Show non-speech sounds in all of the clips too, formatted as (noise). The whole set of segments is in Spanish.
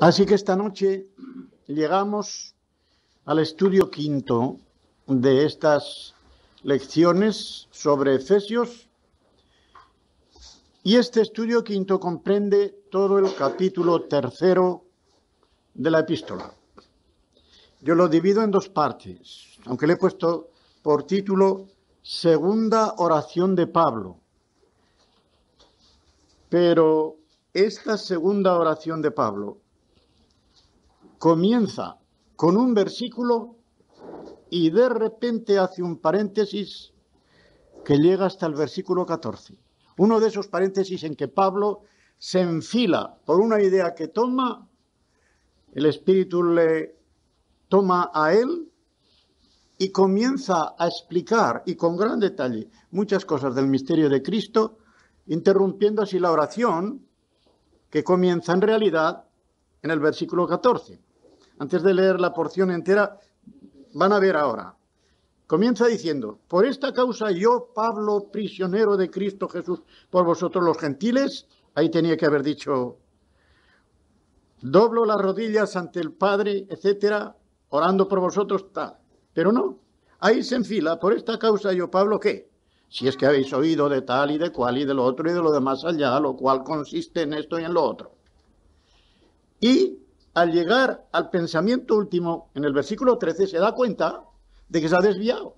Así que esta noche llegamos al estudio quinto de estas lecciones sobre Efesios y este estudio quinto comprende todo el capítulo tercero de la epístola. Yo lo divido en dos partes, aunque le he puesto por título Segunda oración de Pablo. Pero esta segunda oración de Pablo comienza con un versículo y de repente hace un paréntesis que llega hasta el versículo 14. Uno de esos paréntesis en que Pablo se enfila por una idea que toma, el Espíritu le toma a él y comienza a explicar, y con gran detalle, muchas cosas del misterio de Cristo, interrumpiendo así la oración que comienza en realidad en el versículo 14 antes de leer la porción entera, van a ver ahora. Comienza diciendo, por esta causa yo, Pablo, prisionero de Cristo Jesús, por vosotros los gentiles, ahí tenía que haber dicho, doblo las rodillas ante el Padre, etcétera, orando por vosotros, tal. Pero no, ahí se enfila, por esta causa yo, Pablo, ¿qué? Si es que habéis oído de tal y de cual y de lo otro y de lo demás allá, lo cual consiste en esto y en lo otro. Y al llegar al pensamiento último, en el versículo 13, se da cuenta de que se ha desviado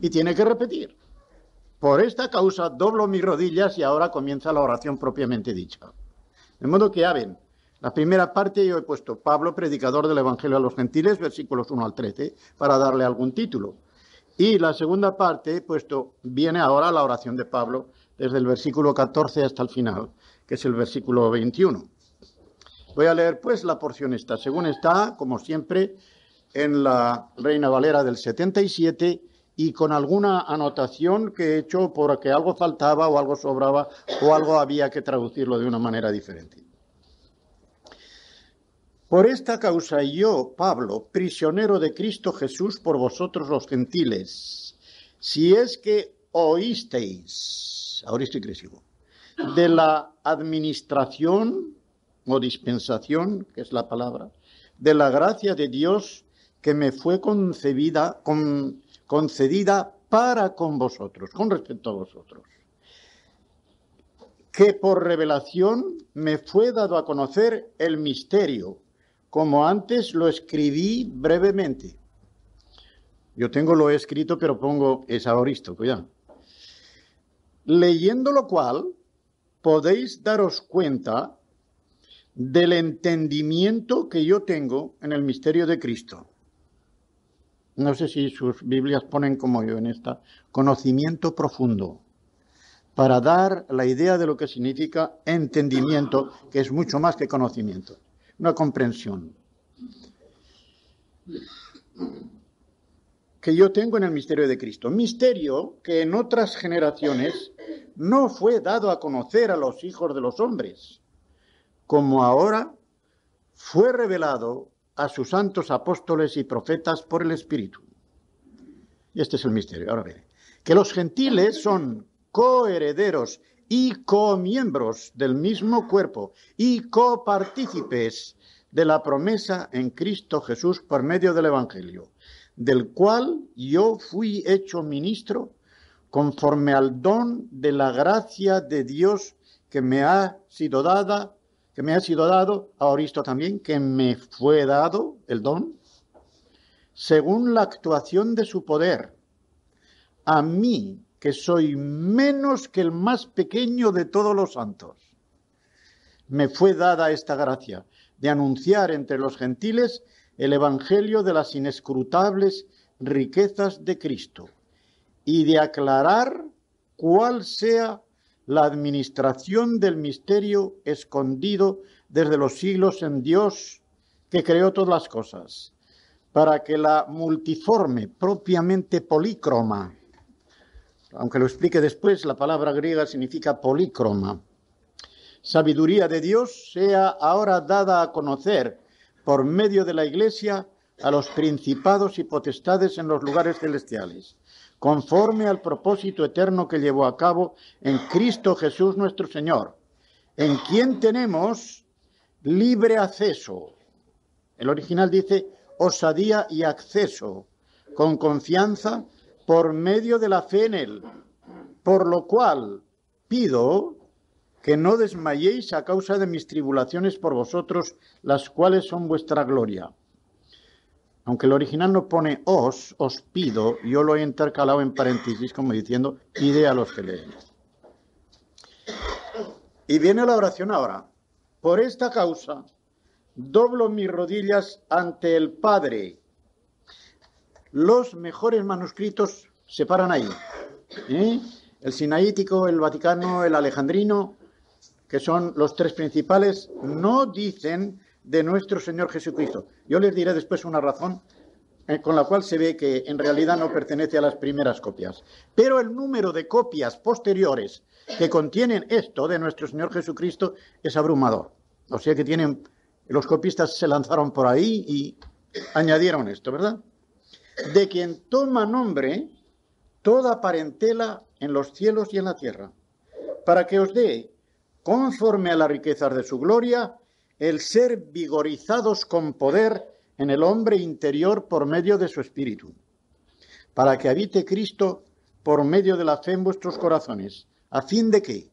y tiene que repetir. Por esta causa doblo mis rodillas y ahora comienza la oración propiamente dicha. De modo que, aven, la primera parte yo he puesto Pablo, predicador del Evangelio a los gentiles, versículos 1 al 13, para darle algún título. Y la segunda parte he puesto, viene ahora la oración de Pablo, desde el versículo 14 hasta el final, que es el versículo 21. Voy a leer pues la porción esta, según está, como siempre, en la Reina Valera del 77 y con alguna anotación que he hecho porque algo faltaba o algo sobraba o algo había que traducirlo de una manera diferente. Por esta causa yo, Pablo, prisionero de Cristo Jesús por vosotros los gentiles, si es que oísteis, ahora estoy crecido, de la administración o dispensación, que es la palabra, de la gracia de Dios que me fue concedida para con vosotros, con respecto a vosotros, que por revelación me fue dado a conocer el misterio, como antes lo escribí brevemente. Yo tengo lo escrito, pero pongo es ahoristo, cuidado. Leyendo lo cual, podéis daros cuenta del entendimiento que yo tengo en el misterio de Cristo. No sé si sus Biblias ponen como yo en esta, conocimiento profundo, para dar la idea de lo que significa entendimiento, que es mucho más que conocimiento, una comprensión que yo tengo en el misterio de Cristo. Misterio que en otras generaciones no fue dado a conocer a los hijos de los hombres, como ahora fue revelado a sus santos apóstoles y profetas por el Espíritu. Y este es el misterio, ahora bien, Que los gentiles son coherederos y comiembros del mismo cuerpo y copartícipes de la promesa en Cristo Jesús por medio del Evangelio, del cual yo fui hecho ministro conforme al don de la gracia de Dios que me ha sido dada que me ha sido dado, a Oristo también, que me fue dado el don, según la actuación de su poder, a mí, que soy menos que el más pequeño de todos los santos. Me fue dada esta gracia de anunciar entre los gentiles el Evangelio de las inescrutables riquezas de Cristo y de aclarar cuál sea la administración del misterio escondido desde los siglos en Dios que creó todas las cosas, para que la multiforme, propiamente polícroma, aunque lo explique después, la palabra griega significa polícroma, sabiduría de Dios sea ahora dada a conocer por medio de la Iglesia a los principados y potestades en los lugares celestiales conforme al propósito eterno que llevó a cabo en Cristo Jesús nuestro Señor, en quien tenemos libre acceso. El original dice osadía y acceso, con confianza por medio de la fe en Él, por lo cual pido que no desmayéis a causa de mis tribulaciones por vosotros, las cuales son vuestra gloria aunque el original no pone os, os pido, yo lo he intercalado en paréntesis como diciendo, pide a los que leen. Y viene la oración ahora. Por esta causa, doblo mis rodillas ante el Padre. Los mejores manuscritos se paran ahí. ¿eh? El sinaítico, el vaticano, el alejandrino, que son los tres principales, no dicen de nuestro Señor Jesucristo. Yo les diré después una razón eh, con la cual se ve que en realidad no pertenece a las primeras copias. Pero el número de copias posteriores que contienen esto de nuestro Señor Jesucristo es abrumador. O sea que tienen, los copistas se lanzaron por ahí y añadieron esto, ¿verdad? De quien toma nombre toda parentela en los cielos y en la tierra, para que os dé, conforme a las riquezas de su gloria, el ser vigorizados con poder en el hombre interior por medio de su espíritu, para que habite Cristo por medio de la fe en vuestros corazones, a fin de que,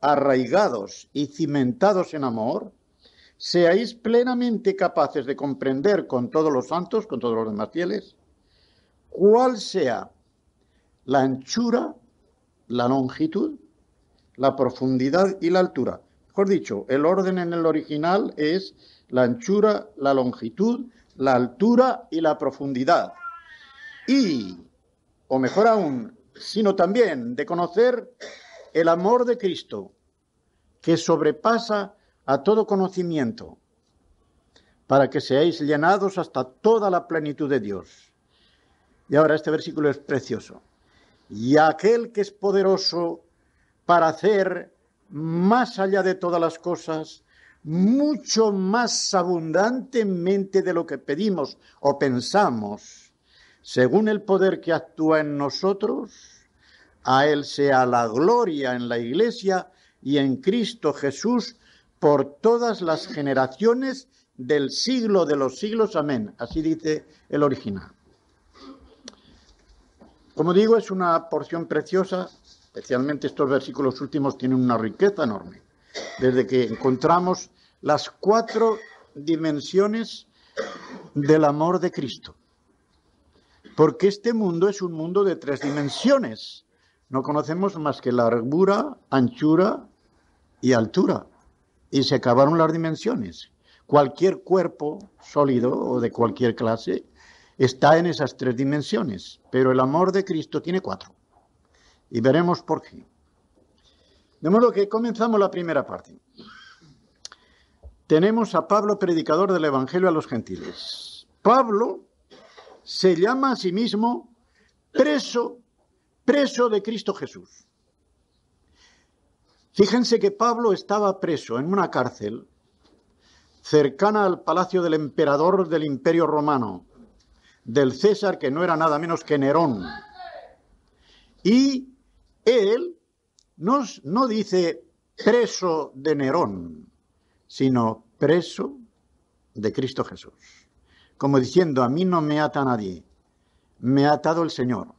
arraigados y cimentados en amor, seáis plenamente capaces de comprender con todos los santos, con todos los demás fieles, cuál sea la anchura, la longitud, la profundidad y la altura Mejor dicho, el orden en el original es la anchura, la longitud, la altura y la profundidad. Y, o mejor aún, sino también de conocer el amor de Cristo, que sobrepasa a todo conocimiento, para que seáis llenados hasta toda la plenitud de Dios. Y ahora este versículo es precioso. Y aquel que es poderoso para hacer más allá de todas las cosas, mucho más abundantemente de lo que pedimos o pensamos, según el poder que actúa en nosotros, a Él sea la gloria en la Iglesia y en Cristo Jesús por todas las generaciones del siglo de los siglos. Amén. Así dice el original. Como digo, es una porción preciosa especialmente estos versículos últimos, tienen una riqueza enorme. Desde que encontramos las cuatro dimensiones del amor de Cristo. Porque este mundo es un mundo de tres dimensiones. No conocemos más que largura, anchura y altura. Y se acabaron las dimensiones. Cualquier cuerpo sólido o de cualquier clase está en esas tres dimensiones, pero el amor de Cristo tiene cuatro. Y veremos por qué. De modo que comenzamos la primera parte. Tenemos a Pablo, predicador del Evangelio a los gentiles. Pablo se llama a sí mismo preso, preso de Cristo Jesús. Fíjense que Pablo estaba preso en una cárcel cercana al palacio del emperador del imperio romano, del César, que no era nada menos que Nerón. Y él no, no dice preso de Nerón, sino preso de Cristo Jesús. Como diciendo, a mí no me ata nadie, me ha atado el Señor.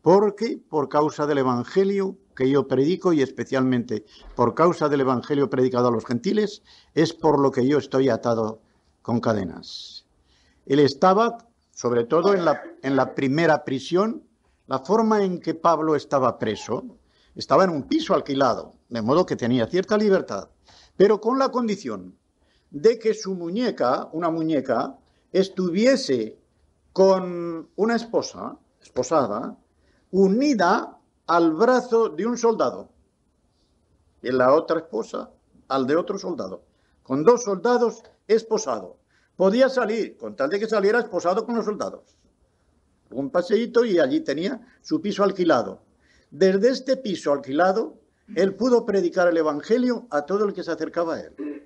Porque por causa del Evangelio que yo predico y especialmente por causa del Evangelio predicado a los gentiles, es por lo que yo estoy atado con cadenas. Él estaba, sobre todo en la, en la primera prisión, la forma en que Pablo estaba preso, estaba en un piso alquilado, de modo que tenía cierta libertad, pero con la condición de que su muñeca, una muñeca, estuviese con una esposa, esposada, unida al brazo de un soldado y la otra esposa al de otro soldado. Con dos soldados esposado. Podía salir, con tal de que saliera esposado con los soldados un paseíto y allí tenía su piso alquilado. Desde este piso alquilado, él pudo predicar el Evangelio a todo el que se acercaba a él.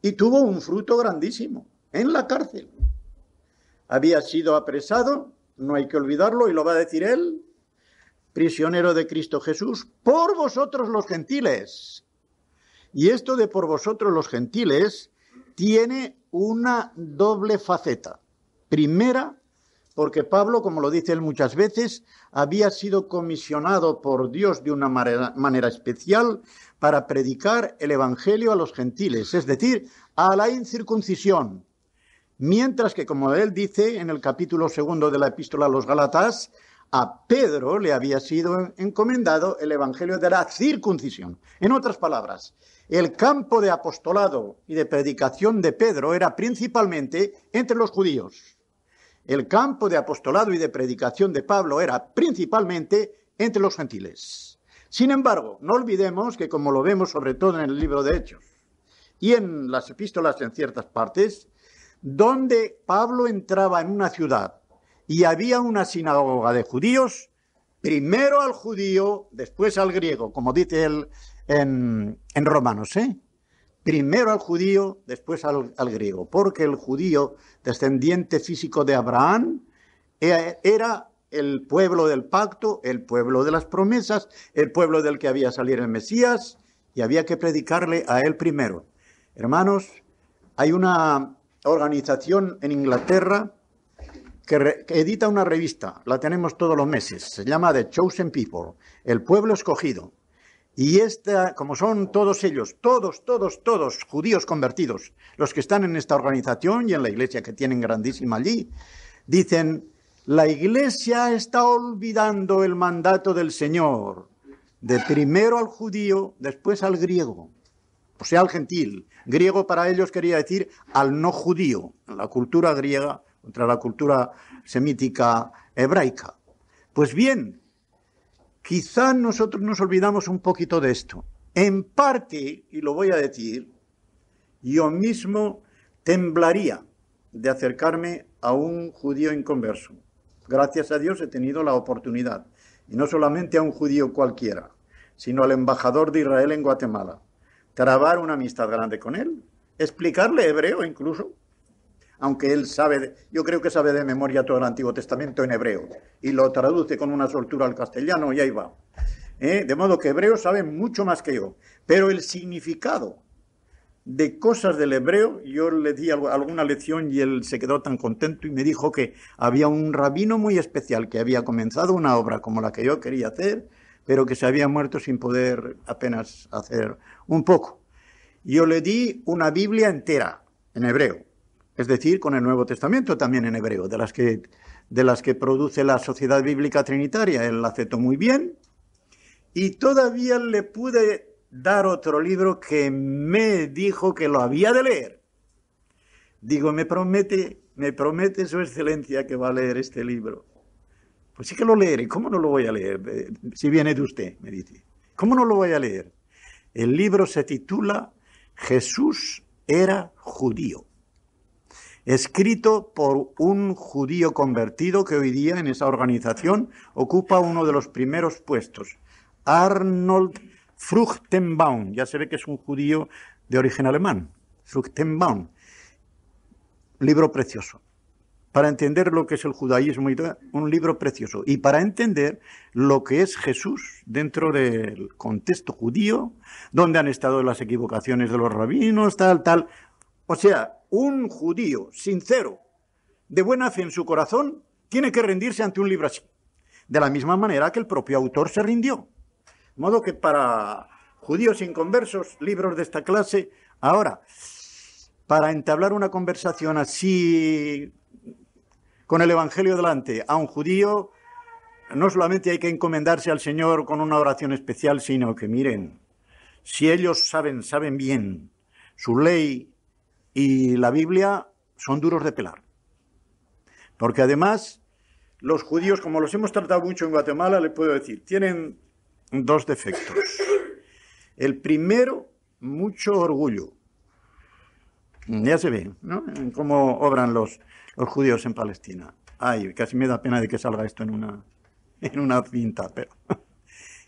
Y tuvo un fruto grandísimo en la cárcel. Había sido apresado, no hay que olvidarlo, y lo va a decir él, prisionero de Cristo Jesús, por vosotros los gentiles. Y esto de por vosotros los gentiles tiene una doble faceta. Primera, porque Pablo, como lo dice él muchas veces, había sido comisionado por Dios de una manera especial para predicar el Evangelio a los gentiles, es decir, a la incircuncisión. Mientras que, como él dice en el capítulo segundo de la epístola a los Galatas, a Pedro le había sido encomendado el Evangelio de la circuncisión. En otras palabras, el campo de apostolado y de predicación de Pedro era principalmente entre los judíos. El campo de apostolado y de predicación de Pablo era principalmente entre los gentiles. Sin embargo, no olvidemos que, como lo vemos sobre todo en el libro de Hechos y en las epístolas en ciertas partes, donde Pablo entraba en una ciudad y había una sinagoga de judíos, primero al judío, después al griego, como dice él en, Romanos, ¿eh? primero al judío, después al, griego, porque el judío, descendiente físico de Abraham, eh, era el pueblo del pacto, el pueblo de las promesas, el pueblo del que había salido el Mesías, y había que predicarle a él primero. Hermanos, hay una organización en Inglaterra que, que, edita una revista, la tenemos todos los meses, se llama The Chosen People, El Pueblo Escogido. Y esta, como son todos ellos, todos, todos, todos judíos convertidos, los que están en esta organización y en la iglesia que tienen grandísima allí, dicen, la iglesia está olvidando el mandato del Señor, de primero al judío, después al griego, o sea, al gentil. Griego para ellos quería decir al no judío, la cultura griega contra la cultura semítica hebraica. Pues bien, Quizá nosotros nos olvidamos un poquito de esto. En parte, y lo voy a decir, yo mismo temblaría de acercarme a un judío inconverso. Gracias a Dios he tenido la oportunidad, y no solamente a un judío cualquiera, sino al embajador de Israel en Guatemala, trabar una amistad grande con él, explicarle hebreo incluso, aunque él sabe, yo creo que sabe de memoria todo el Antiguo Testamento en hebreo, y lo traduce con una soltura al castellano y ahí va. ¿Eh? De modo que hebreo sabe mucho más que yo, pero el significado de cosas del hebreo, yo le di alguna lección y él se quedó tan contento y me dijo que había un rabino muy especial que había comenzado una obra como la que yo quería hacer, pero que se había muerto sin poder apenas hacer un poco. Yo le di una Biblia entera en hebreo, es decir, con el Nuevo Testamento también en hebreo, de las que, de las que produce la Sociedad Bíblica Trinitaria. Él la aceptó muy bien y todavía le pude dar otro libro que me dijo que lo había de leer. Digo, me promete, me promete su excelencia que va a leer este libro. Pues sí que lo leeré, ¿cómo no lo voy a leer? Eh, si viene de usted, me dice. ¿Cómo no lo voy a leer? El libro se titula Jesús era judío escrito por un judío convertido que hoy día en esa organización ocupa uno de los primeros puestos, Arnold Fruchtenbaum. Ya se ve que es un judío de origen alemán, Fruchtenbaum. Libro precioso. Para entender lo que es el judaísmo, un libro precioso. Y para entender lo que es Jesús dentro del contexto judío, donde han estado las equivocaciones de los rabinos, tal, tal. O sea, un judío sincero, de buena fe en su corazón, tiene que rendirse ante un libro así. De la misma manera que el propio autor se rindió. De modo que para judíos inconversos, libros de esta clase, ahora, para entablar una conversación así con el Evangelio delante a un judío, no solamente hay que encomendarse al Señor con una oración especial, sino que miren, si ellos saben, saben bien su ley, y la Biblia son duros de pelar. Porque además, los judíos, como los hemos tratado mucho en Guatemala, les puedo decir, tienen dos defectos. El primero, mucho orgullo. Ya se ve, ¿no? Cómo obran los, los judíos en Palestina. Ay, casi me da pena de que salga esto en una, en una cinta, pero. (laughs)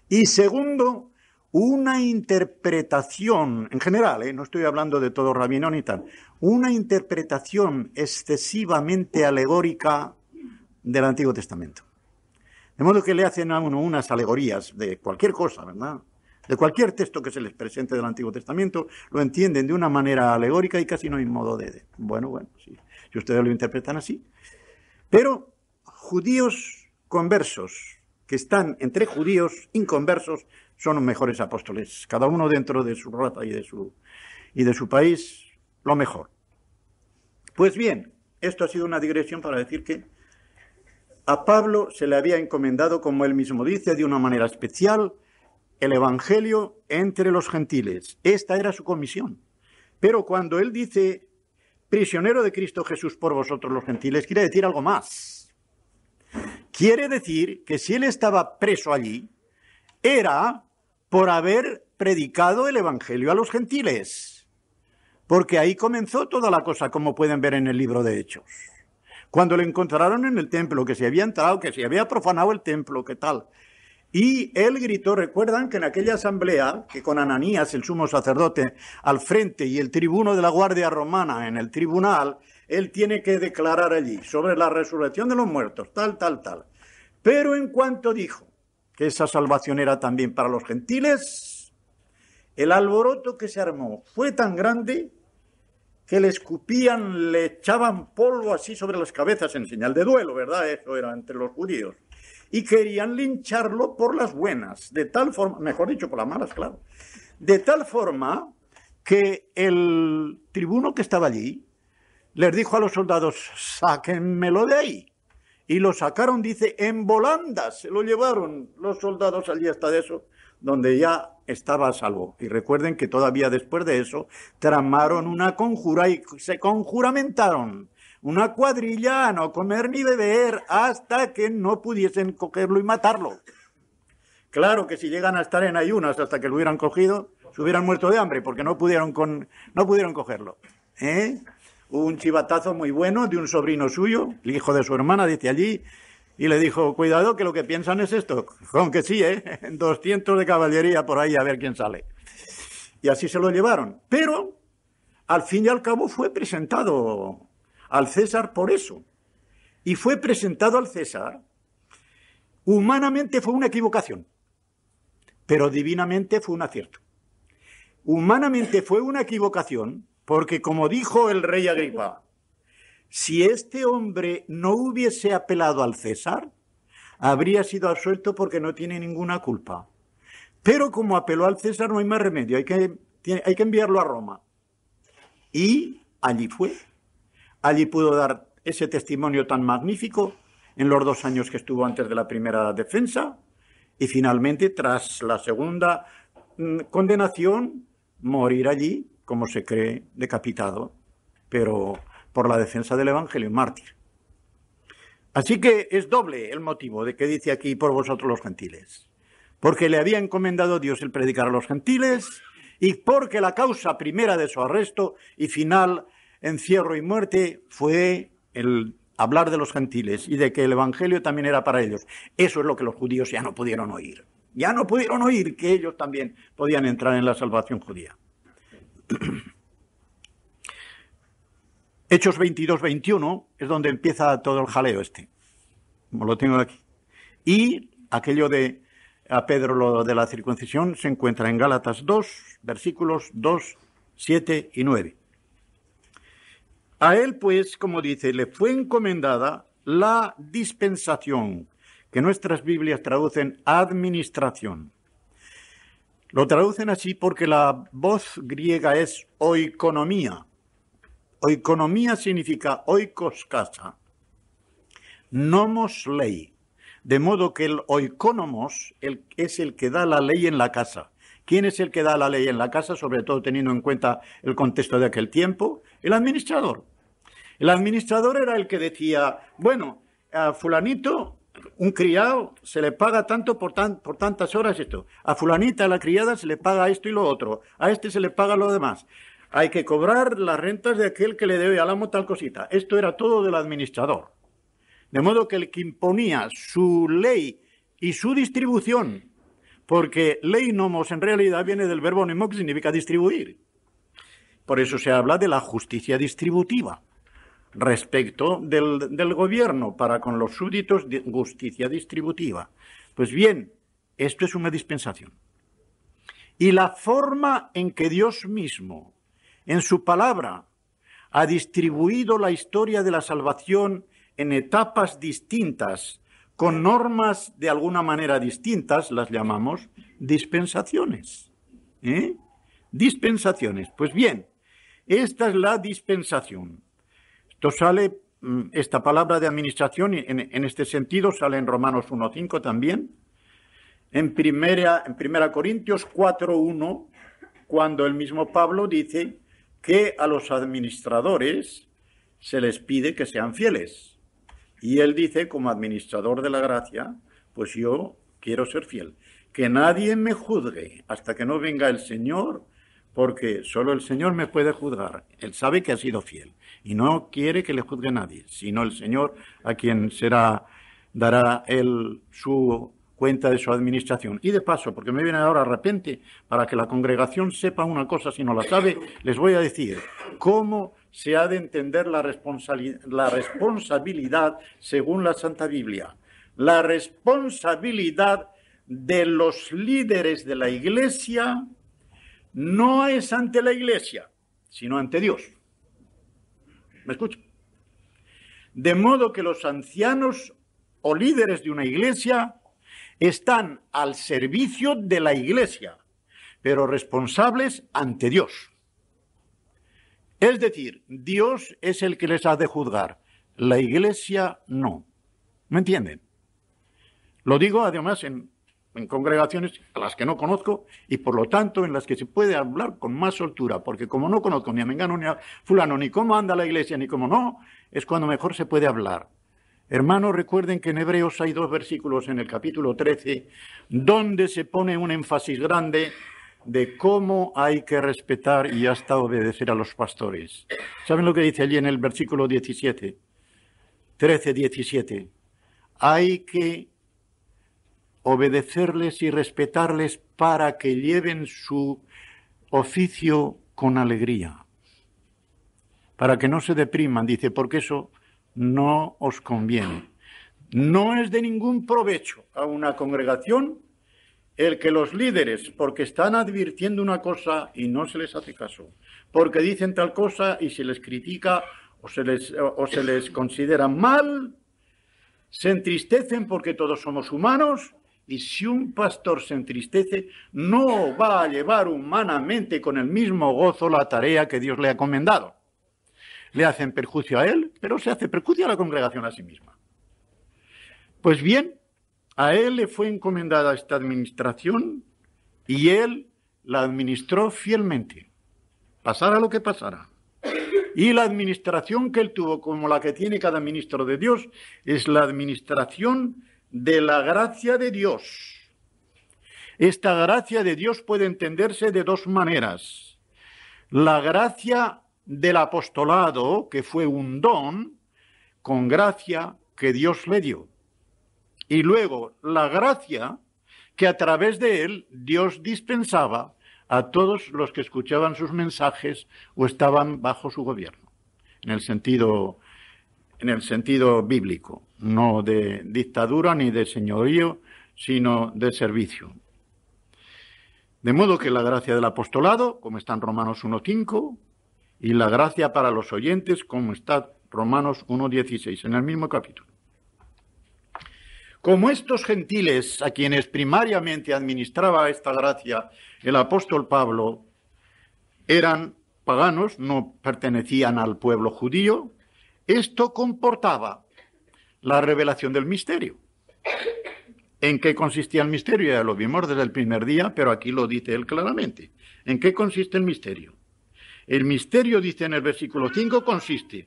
Y segundo, una interpretación, en general, ¿eh? no estoy hablando de todo Rabinón y tal, una interpretación excesivamente alegórica del Antiguo Testamento. De modo que le hacen a uno unas alegorías de cualquier cosa, ¿verdad? De cualquier texto que se les presente del Antiguo Testamento, lo entienden de una manera alegórica y casi no hay modo de... Bueno, bueno, sí, si ustedes lo interpretan así. Pero judíos conversos, que están entre judíos inconversos, son los mejores apóstoles, cada uno dentro de su raza y de su, y de su país, lo mejor. Pues bien, esto ha sido una digresión para decir que a Pablo se le había encomendado, como él mismo dice, de una manera especial, el Evangelio entre los gentiles. Esta era su comisión. Pero cuando él dice, prisionero de Cristo Jesús por vosotros los gentiles, quiere decir algo más. Quiere decir que si él estaba preso allí, era por haber predicado el Evangelio a los gentiles. Porque ahí comenzó toda la cosa, como pueden ver en el libro de Hechos. Cuando le encontraron en el templo, que se había entrado, que se había profanado el templo, que tal. Y él gritó, recuerdan que en aquella asamblea, que con Ananías, el sumo sacerdote, al frente y el tribuno de la Guardia Romana en el tribunal, él tiene que declarar allí sobre la resurrección de los muertos, tal, tal, tal. Pero en cuanto dijo, que esa salvación era también para los gentiles, el alboroto que se armó fue tan grande que le escupían, le echaban polvo así sobre las cabezas en señal de duelo, ¿verdad? Eso era entre los judíos. Y querían lincharlo por las buenas, de tal forma, mejor dicho, por las malas, claro. De tal forma que el tribuno que estaba allí les dijo a los soldados, sáquenmelo de ahí y lo sacaron, dice, en volandas, se lo llevaron los soldados allí hasta de eso, donde ya estaba a salvo. Y recuerden que todavía después de eso tramaron una conjura y se conjuramentaron una cuadrilla a no comer ni beber hasta que no pudiesen cogerlo y matarlo. Claro que si llegan a estar en ayunas hasta que lo hubieran cogido, se hubieran muerto de hambre porque no pudieron, no pudieron cogerlo. ¿Eh? un chivatazo muy bueno de un sobrino suyo, el hijo de su hermana, dice allí, y le dijo, cuidado que lo que piensan es esto, aunque sí, ¿eh? 200 (laughs) de caballería por ahí a ver quién sale. Y así se lo llevaron. Pero, al fin y al cabo, fue presentado al César por eso. Y fue presentado al César. Humanamente fue una equivocación, pero divinamente fue un acierto. Humanamente fue una equivocación porque como dijo el rey Agripa, si este hombre no hubiese apelado al César, habría sido absuelto porque no tiene ninguna culpa. Pero como apeló al César no hay más remedio, hay que, hay que enviarlo a Roma. Y allí fue. Allí pudo dar ese testimonio tan magnífico en los dos años que estuvo antes de la primera defensa y finalmente tras la segunda mm, condenación morir allí como se cree, decapitado, pero por la defensa del Evangelio, un mártir. Así que es doble el motivo de que dice aquí por vosotros los gentiles, porque le había encomendado Dios el predicar a los gentiles y porque la causa primera de su arresto y final encierro y muerte fue el hablar de los gentiles y de que el Evangelio también era para ellos. Eso es lo que los judíos ya no pudieron oír. Ya no pudieron oír que ellos también podían entrar en la salvación judía. (clears throat) Hechos 22-21 es donde empieza todo el jaleo este. Como lo tengo aquí. Y aquello de a Pedro lo de la circuncisión se encuentra en Gálatas 2, versículos 2, 7 y 9. A él, pues, como dice, le fue encomendada la dispensación, que nuestras Biblias traducen administración. Lo traducen así porque la voz griega es oikonomía. Oikonomía significa oikos casa, nomos ley. De modo que el oikonomos es el que da la ley en la casa. ¿Quién es el que da la ley en la casa? Sobre todo teniendo en cuenta el contexto de aquel tiempo. El administrador. El administrador era el que decía, bueno, a fulanito un criado se le paga tanto por, por tantas horas esto. A fulanita, a la criada, se le paga esto y lo otro. A este se le paga lo demás. Hay que cobrar las rentas de aquel que le debe al amo tal cosita. Esto era todo del administrador. De modo que el que imponía su ley y su distribución, porque ley nomos en realidad viene del verbo nemo que significa distribuir. Por eso se habla de la justicia distributiva respecto del, gobierno para con los súbditos de justicia distributiva. Pues bien, esto es una dispensación. Y la forma en que Dios mismo, en su palabra, ha distribuido la historia de la salvación en etapas distintas, con normas de alguna manera distintas, las llamamos dispensaciones. ¿Eh? Dispensaciones. Pues bien, esta es la dispensación. Entonces sale mm, esta palabra de administración, en, en este sentido, sale en Romanos 1.5 también. En primera, en primera Corintios 4.1, cuando el mismo Pablo dice que a los administradores se les pide que sean fieles. Y él dice, como administrador de la gracia, pues yo quiero ser fiel. Que nadie me juzgue hasta que no venga el Señor porque solo el Señor me puede juzgar. Él sabe que ha sido fiel y no quiere que le juzgue nadie, sino el Señor a quien será dará él su cuenta de su administración. Y de paso, porque me viene ahora de repente, para que la congregación sepa una cosa si no la sabe, les voy a decir cómo se ha de entender la, la responsabilidad según la Santa Biblia. La responsabilidad de los líderes de la Iglesia no es ante la iglesia, sino ante Dios. ¿Me escucha? De modo que los ancianos o líderes de una iglesia están al servicio de la iglesia, pero responsables ante Dios. Es decir, Dios es el que les ha de juzgar, la iglesia no. ¿Me entienden? Lo digo además en en congregaciones a las que no conozco y por lo tanto en las que se puede hablar con más soltura, porque como no conozco ni a Mengano ni a Fulano, ni cómo anda la iglesia, ni cómo no, es cuando mejor se puede hablar. Hermanos, recuerden que en Hebreos hay dos versículos en el capítulo 13 donde se pone un énfasis grande de cómo hay que respetar y hasta obedecer a los pastores. ¿Saben lo que dice allí en el versículo 17? 13, 17. Hay que obedecerles y respetarles para que lleven su oficio con alegría, para que no se depriman, dice, porque eso no os conviene. No es de ningún provecho a una congregación el que los líderes, porque están advirtiendo una cosa y no se les hace caso, porque dicen tal cosa y se les critica o se les, o se les considera mal, se entristecen porque todos somos humanos y si un pastor se entristece, no va a llevar humanamente con el mismo gozo la tarea que Dios le ha encomendado. Le hacen perjuicio a él, pero se hace perjuicio a la congregación a sí misma. Pues bien, a él le fue encomendada esta administración y él la administró fielmente, pasara lo que pasara. Y la administración que él tuvo, como la que tiene cada ministro de Dios, es la administración de la gracia de Dios. Esta gracia de Dios puede entenderse de dos maneras. La gracia del apostolado, que fue un don, con gracia que Dios le dio. Y luego la gracia que a través de él Dios dispensaba a todos los que escuchaban sus mensajes o estaban bajo su gobierno, en el sentido en el sentido bíblico, no de dictadura ni de señorío, sino de servicio. De modo que la gracia del apostolado, como está en Romanos 1.5, y la gracia para los oyentes, como está en Romanos 1.16, en el mismo capítulo. Como estos gentiles a quienes primariamente administraba esta gracia el apóstol Pablo eran paganos, no pertenecían al pueblo judío, esto comportaba la revelación del misterio. ¿En qué consistía el misterio? Ya lo vimos desde el primer día, pero aquí lo dice él claramente. ¿En qué consiste el misterio? El misterio, dice en el versículo 5, consiste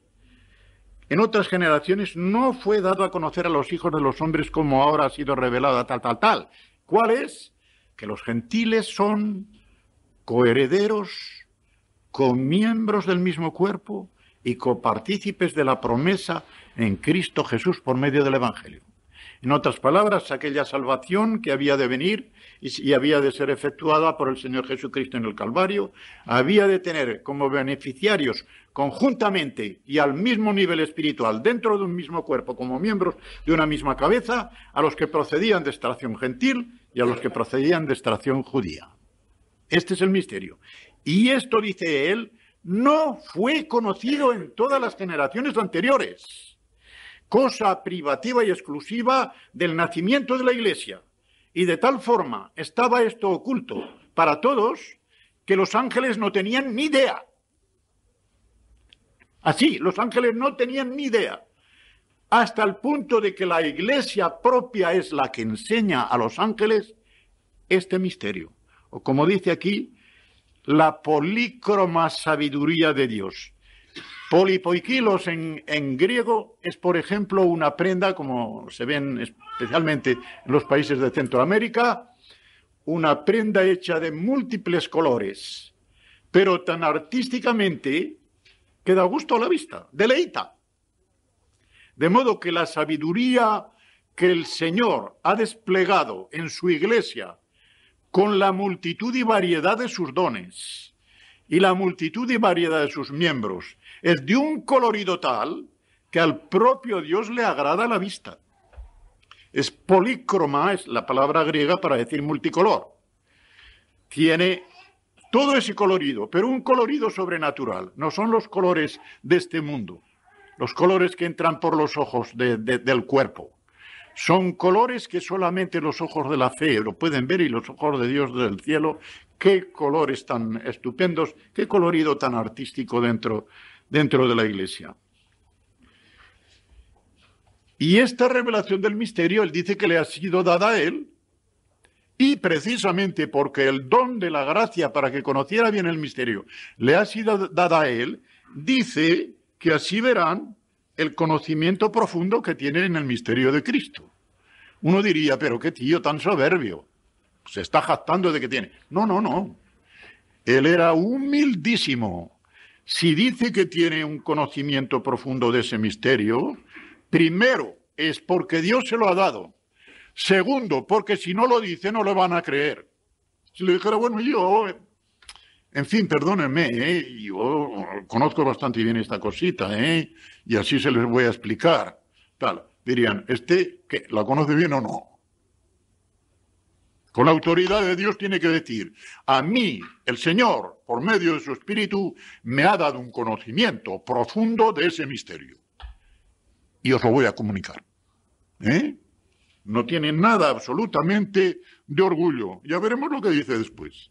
en otras generaciones no fue dado a conocer a los hijos de los hombres como ahora ha sido revelado tal, tal, tal. ¿Cuál es? Que los gentiles son coherederos, con miembros del mismo cuerpo, y copartícipes de la promesa en Cristo Jesús por medio del Evangelio. En otras palabras, aquella salvación que había de venir y, había de ser efectuada por el Señor Jesucristo en el Calvario, había de tener como beneficiarios conjuntamente y al mismo nivel espiritual, dentro de un mismo cuerpo, como miembros de una misma cabeza, a los que procedían de extracción gentil y a los que procedían de extracción judía. Este es el misterio. Y esto, dice él, no fue conocido en todas las generaciones anteriores, cosa privativa y exclusiva del nacimiento de la Iglesia. Y de tal forma estaba esto oculto para todos que los ángeles no tenían ni idea. Así, los ángeles no tenían ni idea, hasta el punto de que la iglesia propia es la que enseña a los ángeles este misterio. O como dice aquí, la polícroma sabiduría de Dios. Polipoikilos en, en griego es, por ejemplo, una prenda, como se ven especialmente en los países de Centroamérica, una prenda hecha de múltiples colores, pero tan artísticamente que da gusto a la vista, deleita. De modo que la sabiduría que el Señor ha desplegado en su iglesia con la multitud y variedad de sus dones y la multitud y variedad de sus miembros, es de un colorido tal que al propio Dios le agrada la vista. Es polícroma, es la palabra griega para decir multicolor. Tiene todo ese colorido, pero un colorido sobrenatural. No son los colores de este mundo, los colores que entran por los ojos del cuerpo. Son colores que solamente los ojos de la fe lo pueden ver y los ojos de Dios del cielo. Qué colores tan estupendos, qué colorido tan artístico dentro, dentro de la iglesia. Y esta revelación del misterio, él dice que le ha sido dada a él, y precisamente porque el don de la gracia para que conociera bien el misterio le ha sido dada a él, dice que así verán el conocimiento profundo que tiene en el misterio de Cristo. Uno diría, pero qué tío tan soberbio, se está jactando de que tiene. No, no, no. Él era humildísimo. Si dice que tiene un conocimiento profundo de ese misterio, primero es porque Dios se lo ha dado. Segundo, porque si no lo dice no lo van a creer. Si le dijera, bueno, yo en fin, perdónenme, eh, yo conozco bastante bien esta cosita, ¿eh? y así se les voy a explicar. Tal. Dirían, ¿este qué? ¿La conoce bien o no? Con la autoridad de Dios tiene que decir, a mí el Señor, por medio de su Espíritu, me ha dado un conocimiento profundo de ese misterio. Y os lo voy a comunicar. ¿Eh? No tiene nada absolutamente de orgullo. Ya veremos lo que dice después.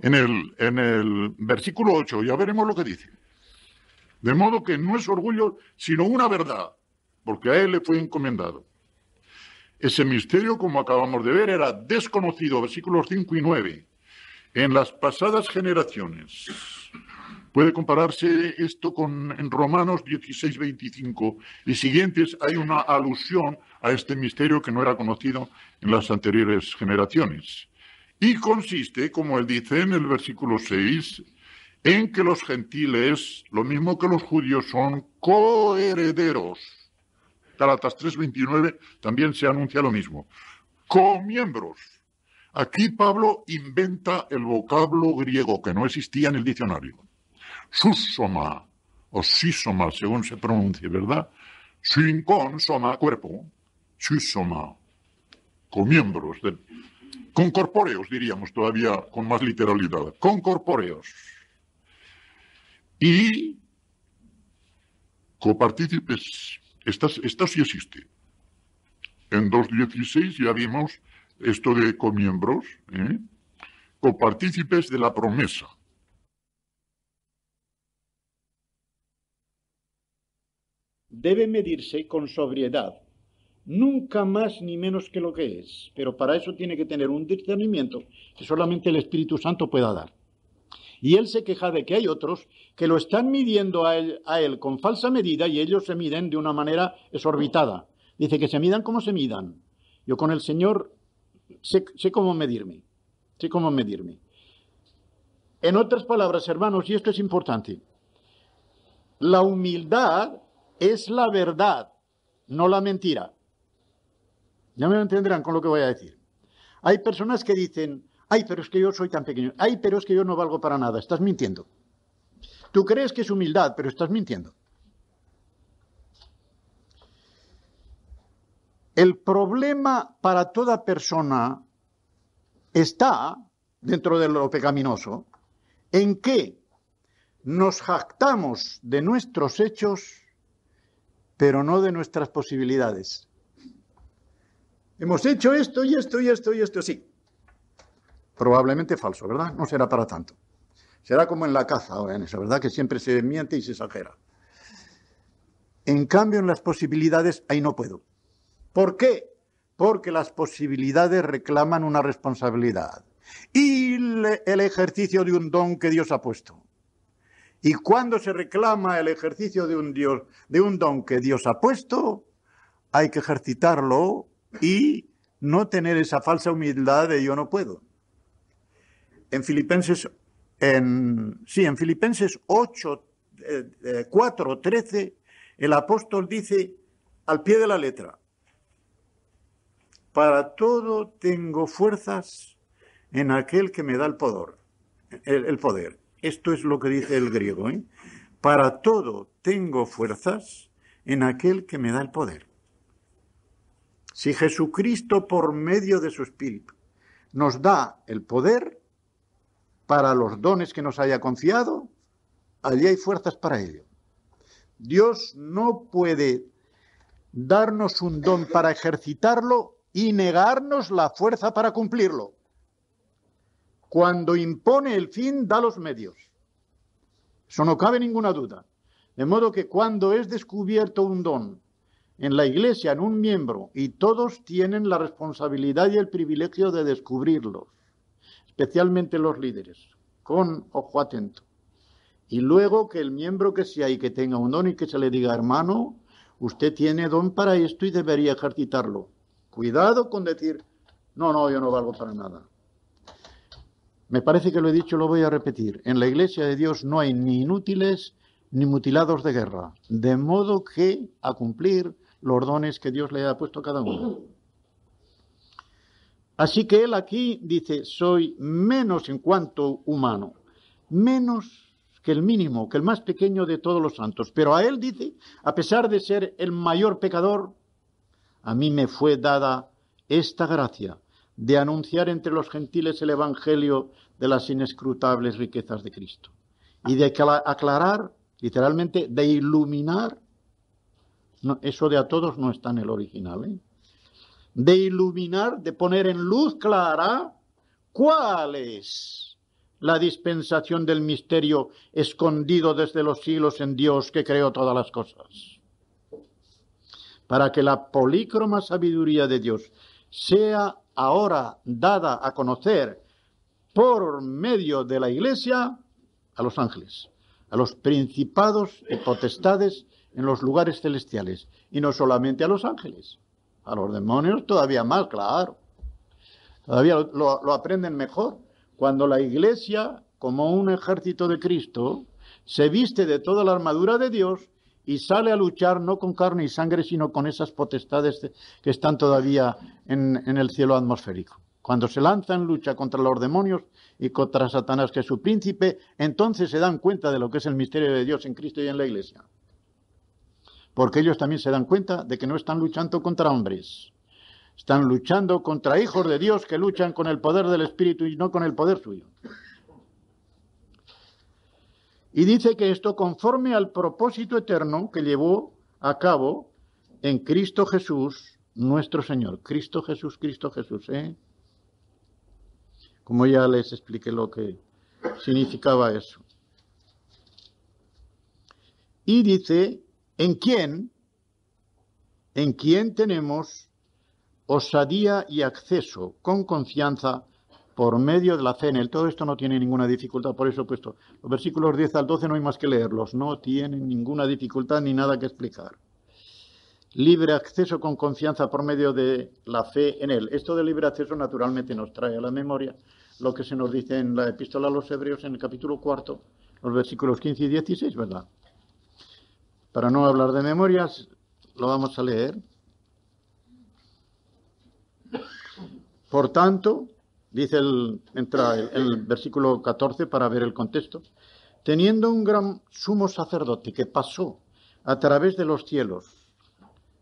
En el, en el versículo 8, ya veremos lo que dice. De modo que no es orgullo, sino una verdad, porque a él le fue encomendado. Ese misterio, como acabamos de ver, era desconocido, versículos 5 y 9. En las pasadas generaciones, puede compararse esto con en Romanos 16, 25 y siguientes, hay una alusión a este misterio que no era conocido en las anteriores generaciones. Y consiste, como él dice en el versículo 6, en que los gentiles, lo mismo que los judíos, son coherederos. Galatas 3:29 también se anuncia lo mismo. Comiembros. Aquí Pablo inventa el vocablo griego que no existía en el diccionario. Susoma o sisoma, según se pronuncie, ¿verdad? con soma, cuerpo. Susoma. Comiembros. De, concorpóreos, diríamos todavía con más literalidad. Concorpóreos. Y copartícipes, esta, sí existe. En 2.16 ya vimos esto de comiembros, ¿eh? copartícipes de la promesa. Debe medirse con sobriedad, nunca más ni menos que lo que es, pero para eso tiene que tener un discernimiento que solamente el Espíritu Santo pueda dar. Y él se queja de que hay otros que lo están midiendo a él, con falsa medida y ellos se miden de una manera exorbitada. Dice que se midan como se midan. Yo con el Señor sé, cómo medirme, sé cómo medirme. En otras palabras, hermanos, y esto es importante, la humildad es la verdad, no la mentira. Ya me lo entenderán con lo que voy a decir. Hay personas que dicen, Ay, pero es que yo soy tan pequeño. Ay, pero es que yo no valgo para nada. Estás mintiendo. Tú crees que es humildad, pero estás mintiendo. El problema para toda persona está, dentro de lo pecaminoso, en que nos jactamos de nuestros hechos, pero no de nuestras posibilidades. Hemos hecho esto y esto y esto y esto, sí probablemente falso, ¿verdad? No será para tanto. Será como en la caza ahora en ¿verdad? Que siempre se miente y se exagera. En cambio, en las posibilidades, ahí no puedo. ¿Por qué? Porque las posibilidades reclaman una responsabilidad y el ejercicio de un don que Dios ha puesto. Y cuando se reclama el ejercicio de un, de un don que Dios ha puesto, hay que ejercitarlo y no tener esa falsa humildad de yo no puedo en Filipenses, en, sí, en Filipenses 8, 4, 13, el apóstol dice al pie de la letra, para todo tengo fuerzas en aquel que me da el poder. El, poder. Esto es lo que dice el griego. ¿eh? Para todo tengo fuerzas en aquel que me da el poder. Si Jesucristo por medio de su Espíritu nos da el poder, para los dones que nos haya confiado, allí hay fuerzas para ello. Dios no puede darnos un don para ejercitarlo y negarnos la fuerza para cumplirlo. Cuando impone el fin, da los medios. Eso no cabe ninguna duda. De modo que cuando es descubierto un don en la iglesia, en un miembro, y todos tienen la responsabilidad y el privilegio de descubrirlos, especialmente los líderes, con ojo atento. Y luego que el miembro que sea y que tenga un don y que se le diga, hermano, usted tiene don para esto y debería ejercitarlo. Cuidado con decir, no, no, yo no valgo para nada. Me parece que lo he dicho, lo voy a repetir. En la iglesia de Dios no hay ni inútiles ni mutilados de guerra. De modo que a cumplir los dones que Dios le ha puesto a cada uno. Así que él aquí dice, soy menos en cuanto humano, menos que el mínimo, que el más pequeño de todos los santos. Pero a él dice, a pesar de ser el mayor pecador, a mí me fue dada esta gracia de anunciar entre los gentiles el Evangelio de las inescrutables riquezas de Cristo. Y de aclarar, literalmente, de iluminar. eso de a todos no está en el original. ¿eh? de iluminar, de poner en luz clara cuál es la dispensación del misterio escondido desde los siglos en Dios que creó todas las cosas. Para que la polícroma sabiduría de Dios sea ahora dada a conocer por medio de la Iglesia a los ángeles, a los principados y potestades en los lugares celestiales, y no solamente a los ángeles. A los demonios todavía más, claro. Todavía lo, aprenden mejor. Cuando la iglesia, como un ejército de Cristo, se viste de toda la armadura de Dios y sale a luchar no con carne y sangre, sino con esas potestades que están todavía en, en, el cielo atmosférico. Cuando se lanza en lucha contra los demonios y contra Satanás, que es su príncipe, entonces se dan cuenta de lo que es el misterio de Dios en Cristo y en la Iglesia porque ellos también se dan cuenta de que no están luchando contra hombres, están luchando contra hijos de Dios que luchan con el poder del Espíritu y no con el poder suyo. Y dice que esto conforme al propósito eterno que llevó a cabo en Cristo Jesús, nuestro Señor. Cristo Jesús, Cristo Jesús. ¿eh? Como ya les expliqué lo que significaba eso. Y dice en quién en quién tenemos osadía y acceso con confianza por medio de la fe en él. Todo esto no tiene ninguna dificultad, por eso he puesto los versículos 10 al 12 no hay más que leerlos, no tienen ninguna dificultad ni nada que explicar. Libre acceso con confianza por medio de la fe en él. Esto de libre acceso naturalmente nos trae a la memoria lo que se nos dice en la epístola a los hebreos en el capítulo cuarto, los versículos 15 y 16, ¿verdad? Para no hablar de memorias, lo vamos a leer. Por tanto, dice el, entra el, versículo 14 para ver el contexto, teniendo un gran sumo sacerdote que pasó a través de los cielos,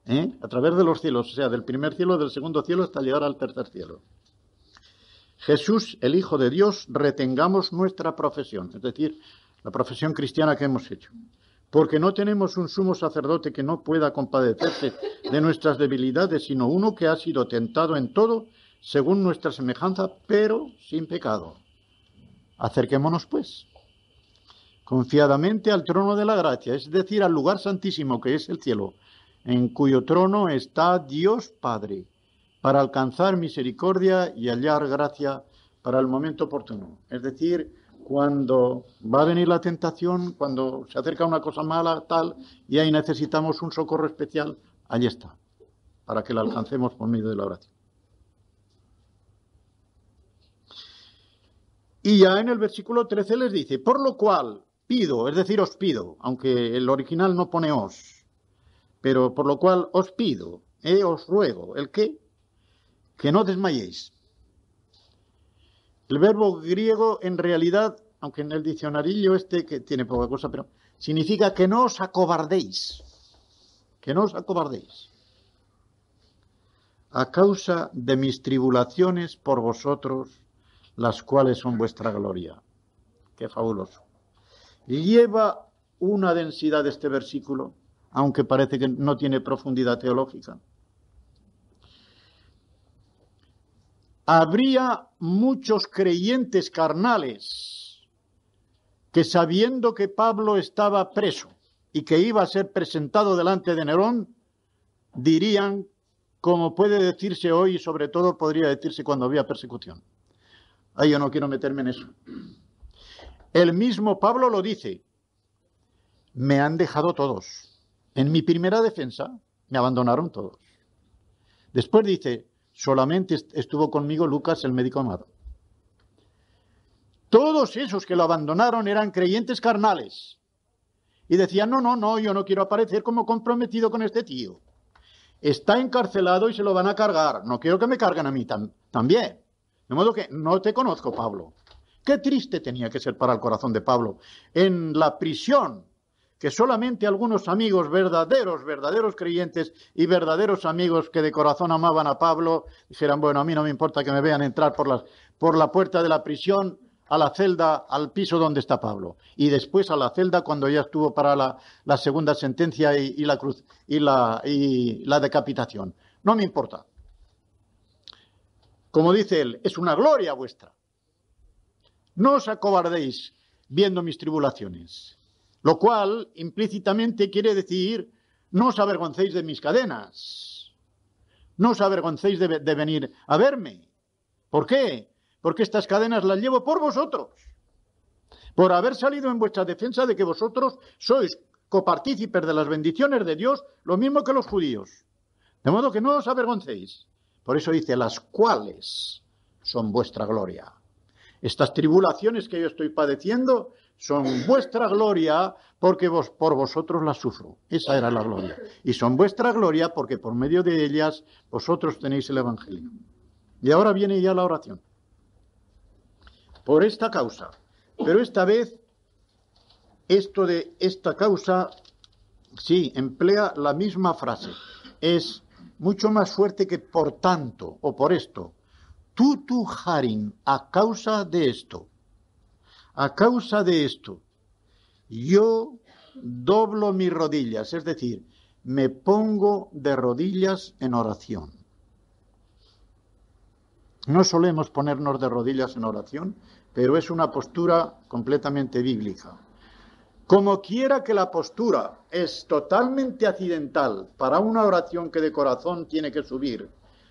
¿eh? a través de los cielos, o sea, del primer cielo, del segundo cielo hasta llegar al tercer cielo. Jesús, el Hijo de Dios, retengamos nuestra profesión, es decir, la profesión cristiana que hemos hecho porque no tenemos un sumo sacerdote que no pueda compadecerse de nuestras debilidades, sino uno que ha sido tentado en todo, según nuestra semejanza, pero sin pecado. Acerquémonos, pues, confiadamente al trono de la gracia, es decir, al lugar santísimo que es el cielo, en cuyo trono está Dios Padre, para alcanzar misericordia y hallar gracia para el momento oportuno. Es decir, cuando va a venir la tentación, cuando se acerca una cosa mala, tal, y ahí necesitamos un socorro especial, allí está, para que la alcancemos por medio de la oración. Y ya en el versículo 13 les dice, por lo cual pido, es decir, os pido, aunque el original no pone os, pero por lo cual os pido, eh, os ruego, ¿el qué? Que no desmayéis. El verbo griego en realidad, aunque en el diccionario este, que tiene poca cosa, pero significa que no os acobardéis, que no os acobardéis a causa de mis tribulaciones por vosotros, las cuales son vuestra gloria. Qué fabuloso. Lleva una densidad este versículo, aunque parece que no tiene profundidad teológica. habría muchos creyentes carnales que sabiendo que Pablo estaba preso y que iba a ser presentado delante de Nerón, dirían, como puede decirse hoy y sobre todo podría decirse cuando había persecución. Ahí yo no quiero meterme en eso. El mismo Pablo lo dice, me han dejado todos. En mi primera defensa me abandonaron todos. Después dice, Solamente estuvo conmigo Lucas, el médico amado. Todos esos que lo abandonaron eran creyentes carnales. Y decían, no, no, no, yo no quiero aparecer como comprometido con este tío. Está encarcelado y se lo van a cargar. No quiero que me carguen a mí también. De modo que no te conozco, Pablo. Qué triste tenía que ser para el corazón de Pablo. En la prisión que solamente algunos amigos verdaderos, verdaderos creyentes y verdaderos amigos que de corazón amaban a Pablo, dijeran, bueno, a mí no me importa que me vean entrar por la, por la puerta de la prisión a la celda, al piso donde está Pablo, y después a la celda cuando ya estuvo para la, segunda sentencia y, la cruz y la decapitación. No me importa. Como dice él, es una gloria vuestra. No os acobardéis viendo mis tribulaciones lo cual implícitamente quiere decir no os avergoncéis de mis cadenas, no os avergoncéis de, venir a verme. ¿Por qué? Porque estas cadenas las llevo por vosotros, por haber salido en vuestra defensa de que vosotros sois copartícipes de las bendiciones de Dios, lo mismo que los judíos. De modo que no os avergoncéis. Por eso dice, las cuales son vuestra gloria. Estas tribulaciones que yo estoy padeciendo son vuestra gloria porque vos, por vosotros la sufro. Esa era la gloria. Y son vuestra gloria porque por medio de ellas vosotros tenéis el Evangelio. Y ahora viene ya la oración. Por esta causa. Pero esta vez, esto de esta causa, sí, emplea la misma frase. Es mucho más fuerte que por tanto o por esto. Tutu harin, a causa de esto. A causa de esto, yo doblo mis rodillas, es decir, me pongo de rodillas en oración. No solemos ponernos de rodillas en oración, pero es una postura completamente bíblica. Como quiera que la postura es totalmente accidental para una oración que de corazón tiene que subir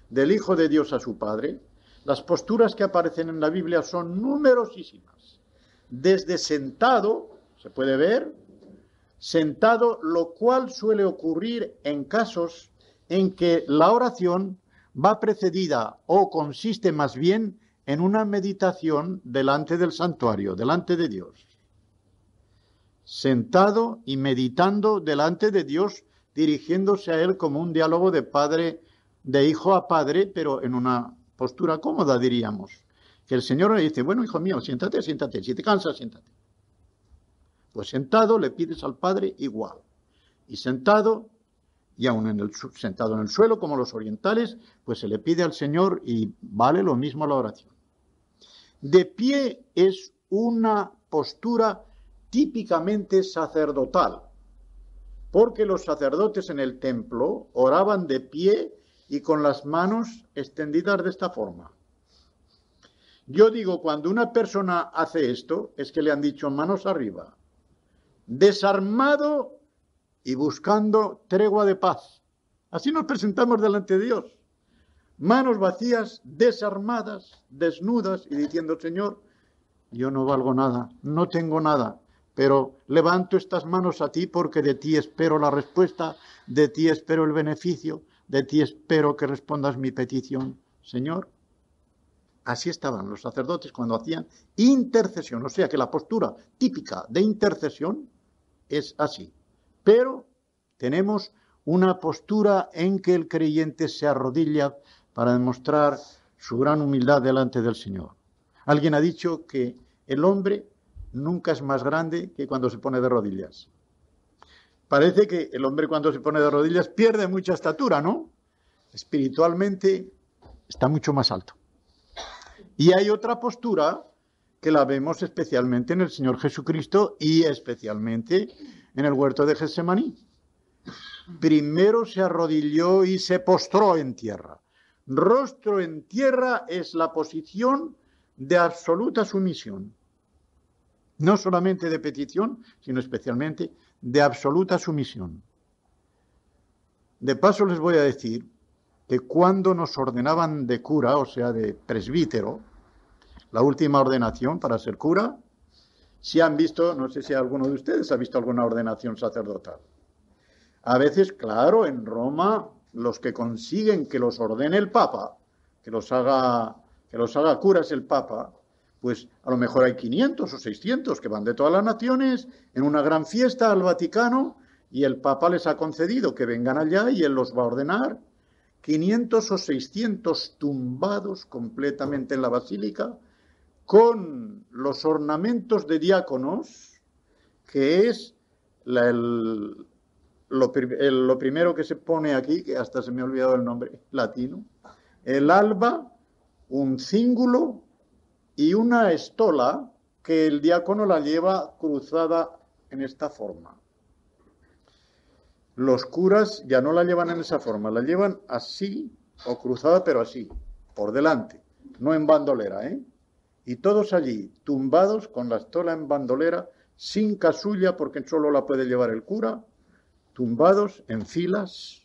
del Hijo de Dios a su Padre, las posturas que aparecen en la Biblia son numerosísimas desde sentado, se puede ver, sentado, lo cual suele ocurrir en casos en que la oración va precedida o consiste más bien en una meditación delante del santuario, delante de Dios. Sentado y meditando delante de Dios, dirigiéndose a Él como un diálogo de padre, de hijo a padre, pero en una postura cómoda, diríamos que el Señor le dice, bueno, hijo mío, siéntate, siéntate, si te cansas, siéntate. Pues sentado le pides al Padre igual. Y sentado, y aún en el, sentado en el suelo, como los orientales, pues se le pide al Señor y vale lo mismo la oración. De pie es una postura típicamente sacerdotal, porque los sacerdotes en el templo oraban de pie y con las manos extendidas de esta forma. Yo digo, cuando una persona hace esto, es que le han dicho manos arriba, desarmado y buscando tregua de paz. Así nos presentamos delante de Dios. Manos vacías, desarmadas, desnudas y diciendo, Señor, yo no valgo nada, no tengo nada, pero levanto estas manos a ti porque de ti espero la respuesta, de ti espero el beneficio, de ti espero que respondas mi petición, Señor. Así estaban los sacerdotes cuando hacían intercesión, o sea que la postura típica de intercesión es así. Pero tenemos una postura en que el creyente se arrodilla para demostrar su gran humildad delante del Señor. Alguien ha dicho que el hombre nunca es más grande que cuando se pone de rodillas. Parece que el hombre cuando se pone de rodillas pierde mucha estatura, ¿no? Espiritualmente está mucho más alto. Y hay otra postura que la vemos especialmente en el Señor Jesucristo y especialmente en el huerto de Getsemaní. Primero se arrodilló y se postró en tierra. Rostro en tierra es la posición de absoluta sumisión. No solamente de petición, sino especialmente de absoluta sumisión. De paso les voy a decir que cuando nos ordenaban de cura, o sea, de presbítero, la última ordenación para ser cura, si han visto, no sé si alguno de ustedes ha visto alguna ordenación sacerdotal. A veces, claro, en Roma, los que consiguen que los ordene el Papa, que los haga, que los haga curas el Papa, pues a lo mejor hay 500 o 600 que van de todas las naciones en una gran fiesta al Vaticano y el Papa les ha concedido que vengan allá y él los va a ordenar 500 o 600 tumbados completamente en la basílica, con los ornamentos de diáconos, que es lo, primero que se pone aquí, que hasta se me ha olvidado el nombre latino, el alba, un cíngulo y una estola que el diácono la lleva cruzada en esta forma. Los curas ya no la llevan en esa forma, la llevan así o cruzada, pero así, por delante, no en bandolera, ¿eh? Y todos allí, tumbados con la estola en bandolera, sin casulla porque solo la puede llevar el cura, tumbados en filas,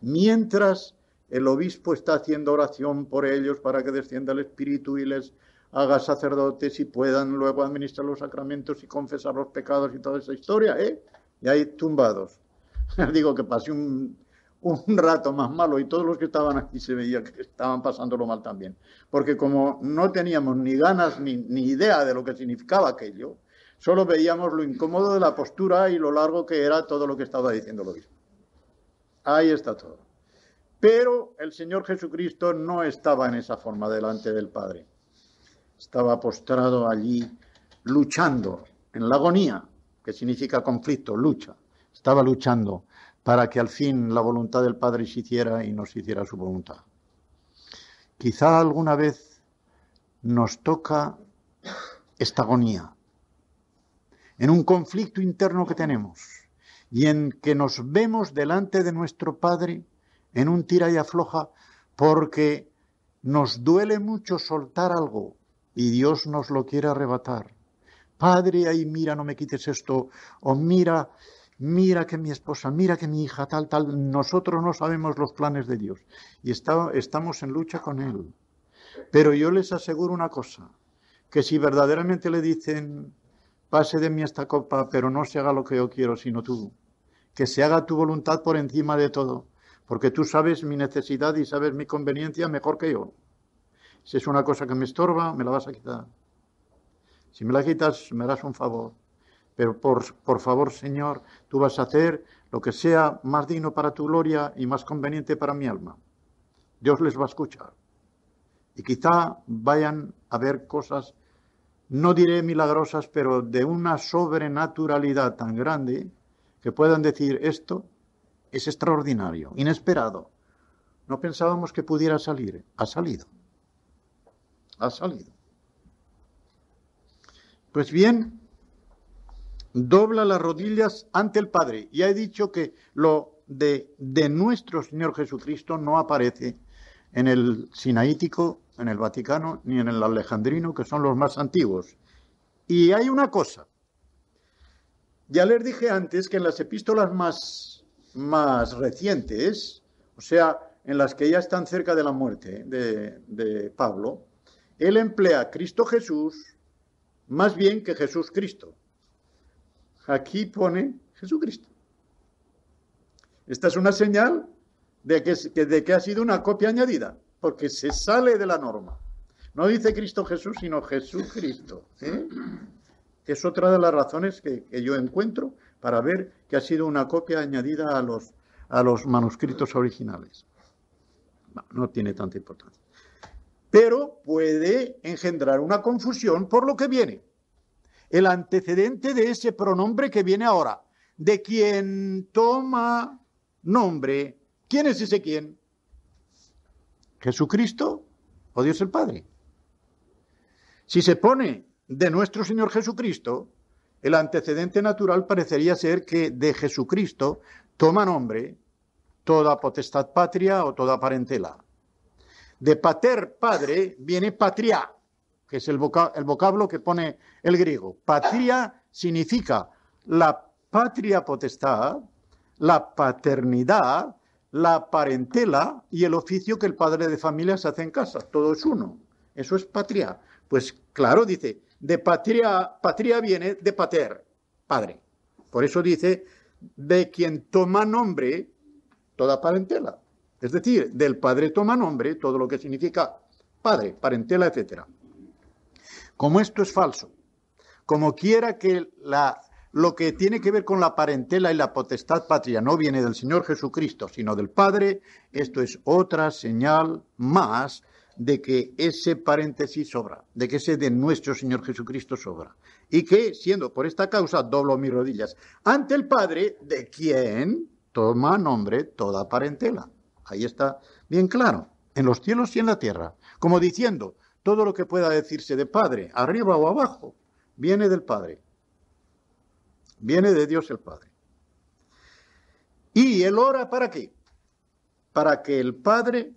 mientras el obispo está haciendo oración por ellos para que descienda el Espíritu y les haga sacerdotes y puedan luego administrar los sacramentos y confesar los pecados y toda esa historia, ¿eh? Y ahí tumbados. (laughs) digo que pasé un, rato más malo y todos los que estaban aquí se veía que estaban pasándolo mal también. Porque como no teníamos ni ganas ni, idea de lo que significaba aquello, solo veíamos lo incómodo de la postura y lo largo que era todo lo que estaba diciendo lo mismo. Ahí está todo. Pero el Señor Jesucristo no estaba en esa forma delante del Padre. Estaba postrado allí luchando en la agonía, que significa conflicto, lucha estaba luchando para que al fin la voluntad del Padre se hiciera y nos hiciera su voluntad. Quizá alguna vez nos toca esta agonía, en un conflicto interno que tenemos y en que nos vemos delante de nuestro Padre en un tira y afloja porque nos duele mucho soltar algo y Dios nos lo quiere arrebatar. Padre, ahí mira, no me quites esto, o mira, mira que mi esposa, mira que mi hija, tal, tal, nosotros no sabemos los planes de Dios y estamos en lucha con Él. Pero yo les aseguro una cosa, que si verdaderamente le dicen, pase de mí esta copa, pero no se haga lo que yo quiero, sino tú, que se haga tu voluntad por encima de todo, porque tú sabes mi necesidad y sabes mi conveniencia mejor que yo. Si es una cosa que me estorba, me la vas a quitar. Si me la quitas, me harás un favor. Pero por, por favor, Señor, tú vas a hacer lo que sea más digno para tu gloria y más conveniente para mi alma. Dios les va a escuchar. Y quizá vayan a ver cosas, no diré milagrosas, pero de una sobrenaturalidad tan grande que puedan decir esto es extraordinario, inesperado. No pensábamos que pudiera salir. Ha salido. Ha salido. Pues bien, dobla las rodillas ante el Padre. y he dicho que lo de, de nuestro Señor Jesucristo no aparece en el sinaítico, en el Vaticano, ni en el alejandrino, que son los más antiguos. Y hay una cosa. Ya les dije antes que en las epístolas más, más recientes, o sea, en las que ya están cerca de la muerte de, de Pablo, él emplea Cristo Jesús más bien que Jesús Cristo. Aquí pone Jesucristo. Esta es una señal de que, de que ha sido una copia añadida, porque se sale de la norma. No dice Cristo Jesús, sino Jesucristo. ¿eh? Es otra de las razones que, yo encuentro para ver que ha sido una copia añadida a los, a los manuscritos originales. no tiene tanta importancia. Pero puede engendrar una confusión por lo que viene el antecedente de ese pronombre que viene ahora, de quien toma nombre. ¿Quién es ese quién? ¿Jesucristo o Dios el Padre? Si se pone de nuestro Señor Jesucristo, el antecedente natural parecería ser que de Jesucristo toma nombre toda potestad patria o toda parentela. De pater padre viene patria, que es el, vocablo que pone el griego. Patria significa la patria potestad, la paternidad, la parentela y el oficio que el padre de familia se hace en casa. Todo es uno. Eso es patria. Pues claro, dice, de patria, patria viene de pater, padre. Por eso dice, de quien toma nombre toda parentela. Es decir, del padre toma nombre todo lo que significa padre, parentela, etcétera. Como esto es falso, como quiera que la, lo que tiene que ver con la parentela y la potestad patria no viene del Señor Jesucristo, sino del Padre, esto es otra señal más de que ese paréntesis sobra, de que ese de nuestro Señor Jesucristo sobra. Y que, siendo por esta causa, doblo mis rodillas ante el Padre, de quien toma nombre toda parentela. Ahí está bien claro, en los cielos y en la tierra, como diciendo, todo lo que pueda decirse de Padre, arriba o abajo, viene del Padre. Viene de Dios el Padre. ¿Y él ora para qué? Para que el Padre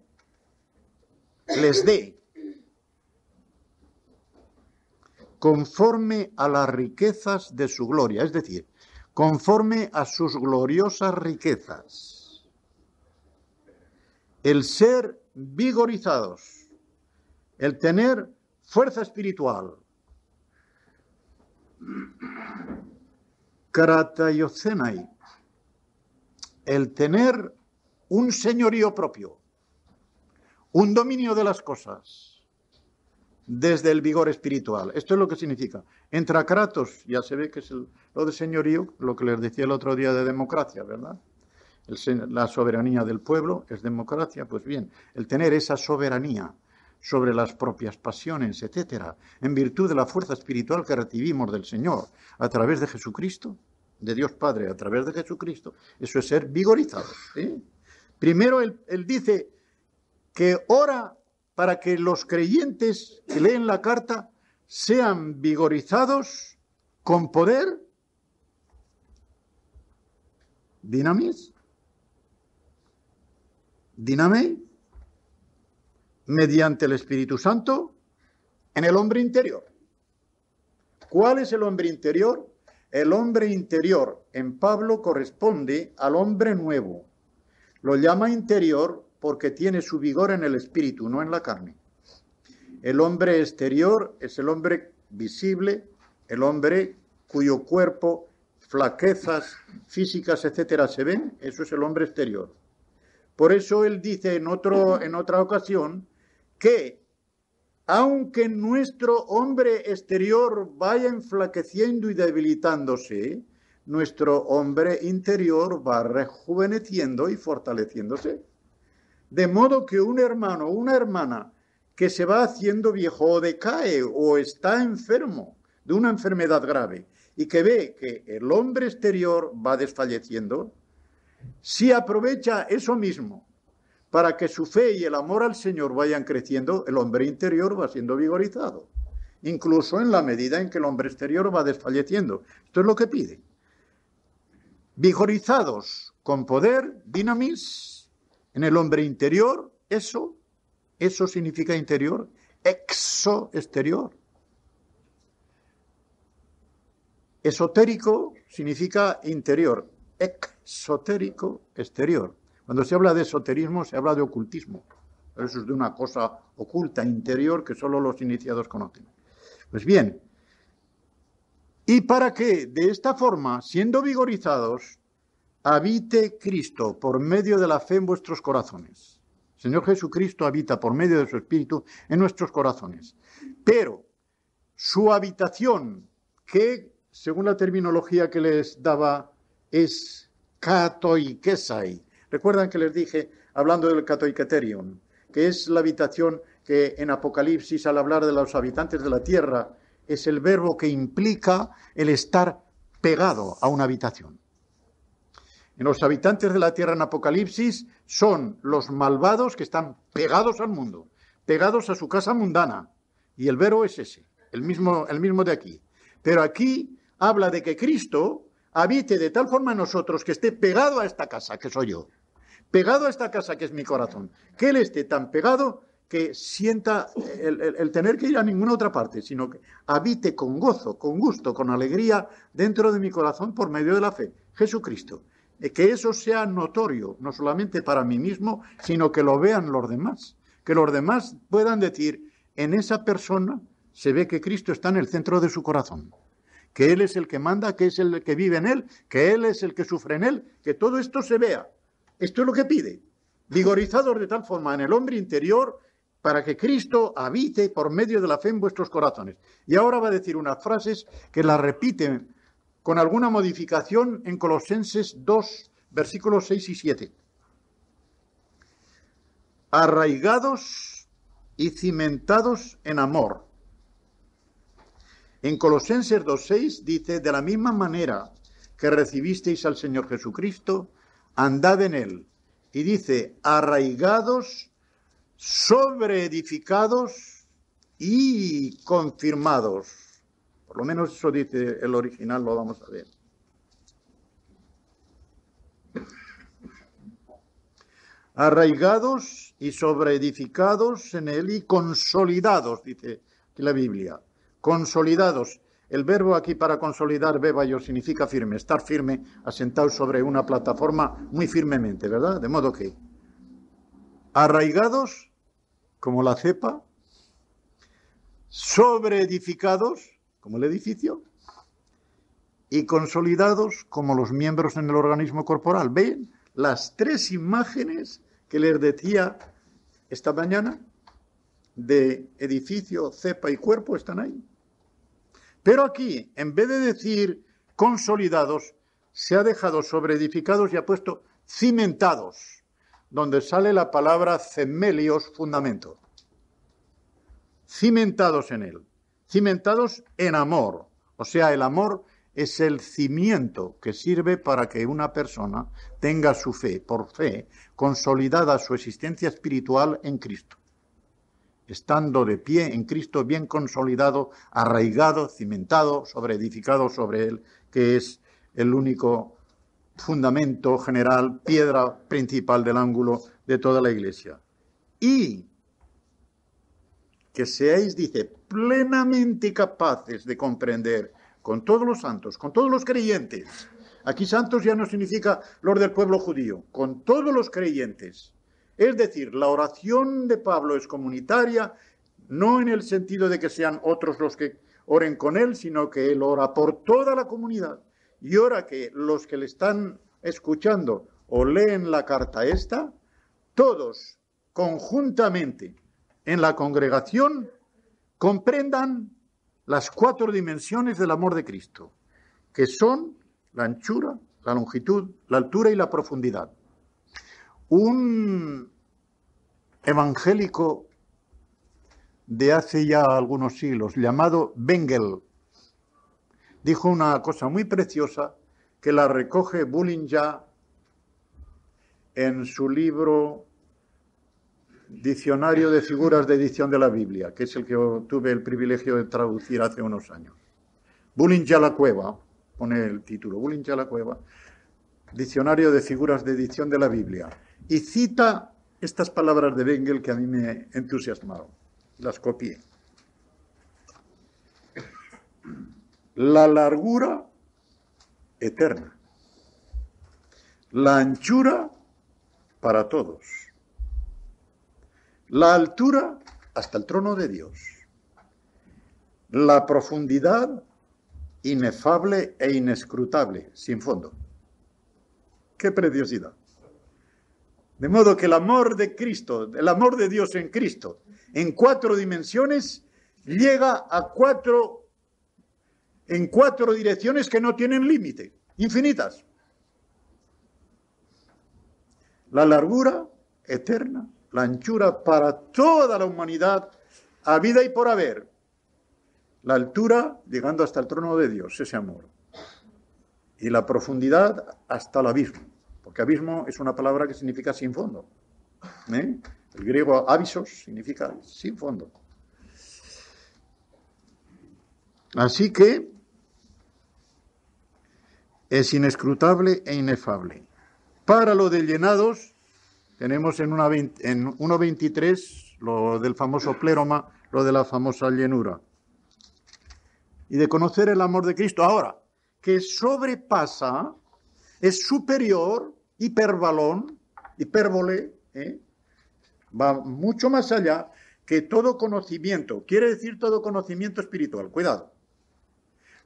les dé conforme a las riquezas de su gloria, es decir, conforme a sus gloriosas riquezas. El ser vigorizados el tener fuerza espiritual. yocenai, el tener un señorío propio, un dominio de las cosas desde el vigor espiritual. Esto es lo que significa. Entra Kratos, ya se ve que es lo de señorío, lo que les decía el otro día de democracia, ¿verdad? la soberanía del pueblo es democracia, pues bien, el tener esa soberanía sobre las propias pasiones, etcétera, en virtud de la fuerza espiritual que recibimos del Señor a través de Jesucristo, de Dios Padre a través de Jesucristo, eso es ser vigorizados. ¿eh? Primero él, dice que ora para que los creyentes que leen la carta sean vigorizados con poder, dinamis, dinamé, mediante el Espíritu Santo en el hombre interior. ¿Cuál es el hombre interior? El hombre interior en Pablo corresponde al hombre nuevo. Lo llama interior porque tiene su vigor en el espíritu, no en la carne. El hombre exterior es el hombre visible, el hombre cuyo cuerpo, flaquezas físicas, etcétera, se ven, eso es el hombre exterior. Por eso él dice en, otro, en otra ocasión que, aunque nuestro hombre exterior vaya enflaqueciendo y debilitándose, nuestro hombre interior va rejuveneciendo y fortaleciéndose. De modo que un hermano o una hermana que se va haciendo viejo o decae o está enfermo de una enfermedad grave y que ve que el hombre exterior va desfalleciendo, si aprovecha eso mismo para que su fe y el amor al Señor vayan creciendo, el hombre interior va siendo vigorizado, incluso en la medida en que el hombre exterior va desfalleciendo. Esto es lo que pide. Vigorizados con poder, dinamis, en el hombre interior, eso, eso significa interior, exo exterior. Esotérico significa interior, exotérico exterior. Cuando se habla de esoterismo, se habla de ocultismo. Eso es de una cosa oculta, interior, que solo los iniciados conocen. Pues bien, y para que de esta forma, siendo vigorizados, habite Cristo por medio de la fe en vuestros corazones. Señor Jesucristo habita por medio de su Espíritu en nuestros corazones. Pero su habitación, que según la terminología que les daba, es katoikesai, Recuerdan que les dije, hablando del Catoicaterion, que es la habitación que en Apocalipsis, al hablar de los habitantes de la tierra, es el verbo que implica el estar pegado a una habitación. En los habitantes de la tierra en Apocalipsis son los malvados que están pegados al mundo, pegados a su casa mundana. Y el verbo es ese, el mismo, el mismo de aquí. Pero aquí habla de que Cristo habite de tal forma en nosotros que esté pegado a esta casa, que soy yo pegado a esta casa que es mi corazón, que Él esté tan pegado que sienta el, tener que ir a ninguna otra parte, sino que habite con gozo, con gusto, con alegría dentro de mi corazón por medio de la fe, Jesucristo. Que eso sea notorio, no solamente para mí mismo, sino que lo vean los demás, que los demás puedan decir, en esa persona se ve que Cristo está en el centro de su corazón que Él es el que manda, que es el que vive en Él, que Él es el que sufre en Él, que todo esto se vea. Esto es lo que pide. Vigorizados de tal forma en el hombre interior para que Cristo habite por medio de la fe en vuestros corazones. Y ahora va a decir unas frases que las repiten con alguna modificación en Colosenses 2, versículos 6 y 7. Arraigados y cimentados en amor. En Colosenses 2.6 dice, de la misma manera que recibisteis al Señor Jesucristo, andad en él. Y dice, arraigados, sobreedificados y confirmados. Por lo menos eso dice el original, lo vamos a ver. Arraigados y sobreedificados en él y consolidados, dice la Biblia. Consolidados el verbo aquí para consolidar, yo significa firme, estar firme, asentado sobre una plataforma muy firmemente, ¿verdad? De modo que arraigados, como la cepa, sobreedificados, como el edificio, y consolidados como los miembros en el organismo corporal. ¿Ven las tres imágenes que les decía esta mañana de edificio, cepa y cuerpo? Están ahí. Pero aquí, en vez de decir consolidados, se ha dejado sobre edificados y ha puesto cimentados, donde sale la palabra cemelios, fundamento. Cimentados en él, cimentados en amor. O sea, el amor es el cimiento que sirve para que una persona tenga su fe, por fe, consolidada su existencia espiritual en Cristo estando de pie en Cristo bien consolidado, arraigado, cimentado, sobre edificado sobre él, que es el único fundamento general, piedra principal del ángulo de toda la iglesia. Y que seáis, dice, plenamente capaces de comprender con todos los santos, con todos los creyentes. Aquí santos ya no significa los del pueblo judío, con todos los creyentes es decir, la oración de Pablo es comunitaria, no en el sentido de que sean otros los que oren con él, sino que él ora por toda la comunidad y ora que los que le están escuchando o leen la carta esta, todos conjuntamente en la congregación comprendan las cuatro dimensiones del amor de Cristo, que son la anchura, la longitud, la altura y la profundidad. Un evangélico de hace ya algunos siglos, llamado Bengel, dijo una cosa muy preciosa que la recoge Bullinger en su libro Diccionario de Figuras de Edición de la Biblia, que es el que tuve el privilegio de traducir hace unos años. Bullinger la Cueva, pone el título, Bullinger la Cueva, Diccionario de Figuras de Edición de la Biblia y cita estas palabras de Bengel que a mí me entusiasmaron. Las copié. La largura eterna. La anchura para todos. La altura hasta el trono de Dios. La profundidad inefable e inescrutable, sin fondo. ¡Qué preciosidad! De modo que el amor de Cristo, el amor de Dios en Cristo, en cuatro dimensiones, llega a cuatro, en cuatro direcciones que no tienen límite, infinitas. La largura eterna, la anchura para toda la humanidad, a vida y por haber. La altura llegando hasta el trono de Dios, ese amor. Y la profundidad hasta el abismo. Porque abismo es una palabra que significa sin fondo. ¿eh? El griego avisos significa sin fondo. Así que es inescrutable e inefable. Para lo de llenados, tenemos en, en 1.23 lo del famoso pléroma, lo de la famosa llenura. Y de conocer el amor de Cristo ahora, que sobrepasa es superior, hiperbalón, hipérbole, ¿eh? va mucho más allá que todo conocimiento. Quiere decir todo conocimiento espiritual, cuidado.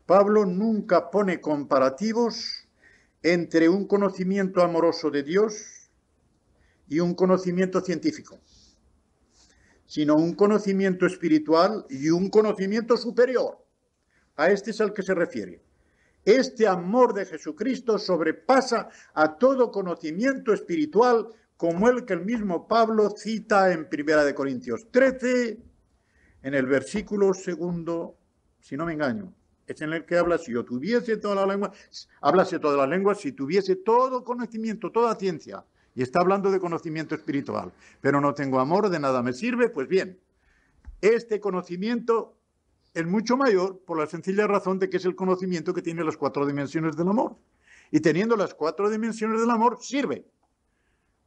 Pablo nunca pone comparativos entre un conocimiento amoroso de Dios y un conocimiento científico, sino un conocimiento espiritual y un conocimiento superior. A este es al que se refiere. Este amor de Jesucristo sobrepasa a todo conocimiento espiritual, como el que el mismo Pablo cita en Primera de Corintios 13, en el versículo segundo, si no me engaño, es en el que habla, si yo tuviese toda la lengua, hablase toda la lengua, si tuviese todo conocimiento, toda ciencia, y está hablando de conocimiento espiritual, pero no tengo amor, de nada me sirve, pues bien, este conocimiento es mucho mayor por la sencilla razón de que es el conocimiento que tiene las cuatro dimensiones del amor. Y teniendo las cuatro dimensiones del amor, sirve.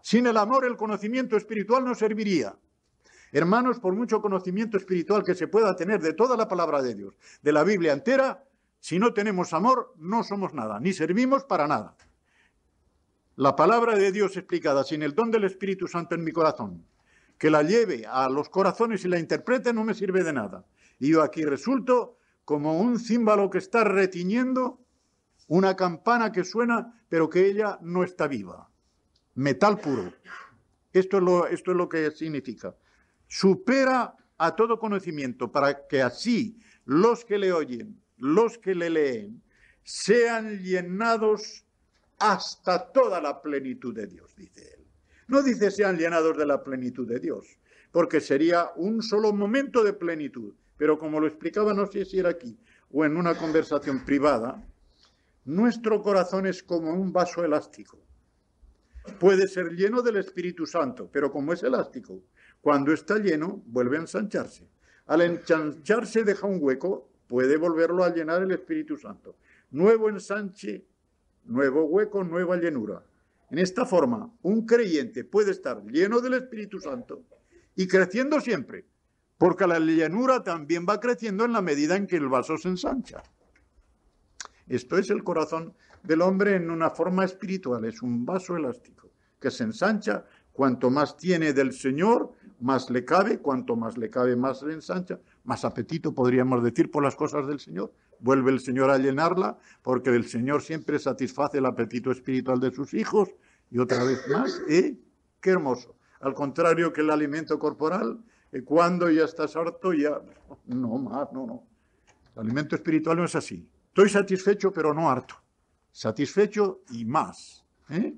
Sin el amor, el conocimiento espiritual no serviría. Hermanos, por mucho conocimiento espiritual que se pueda tener de toda la palabra de Dios, de la Biblia entera, si no tenemos amor, no somos nada, ni servimos para nada. La palabra de Dios explicada sin el don del Espíritu Santo en mi corazón, que la lleve a los corazones y la interprete, no me sirve de nada. Yo aquí resulto como un címbalo que está retiñendo una campana que suena, pero que ella no está viva. Metal puro. Esto lo, esto es lo que significa. Supera a todo conocimiento para que así los que le oyen, los que le leen, sean llenados hasta toda la plenitud de Dios, dice él. No dice sean llenados de la plenitud de Dios, porque sería un solo momento de plenitud, pero como lo explicaba, no sé si era aquí o en una conversación privada, nuestro corazón es como un vaso elástico. Puede ser lleno del Espíritu Santo, pero como es elástico, cuando está lleno vuelve a ensancharse. Al ensancharse deja un hueco, puede volverlo a llenar el Espíritu Santo. Nuevo ensanche, nuevo hueco, nueva llenura. En esta forma, un creyente puede estar lleno del Espíritu Santo y creciendo siempre, porque la llanura también va creciendo en la medida en que el vaso se ensancha. Esto es el corazón del hombre en una forma espiritual, es un vaso elástico que se ensancha. Cuanto más tiene del Señor, más le cabe, cuanto más le cabe, más le ensancha, más apetito podríamos decir por las cosas del Señor. Vuelve el Señor a llenarla, porque el Señor siempre satisface el apetito espiritual de sus hijos. Y otra vez más, ¿eh? Qué hermoso. Al contrario que el alimento corporal, y cuando ya estás harto, ya no más, no, no. El alimento espiritual no es así. Estoy satisfecho, pero no harto. Satisfecho y más. ¿eh?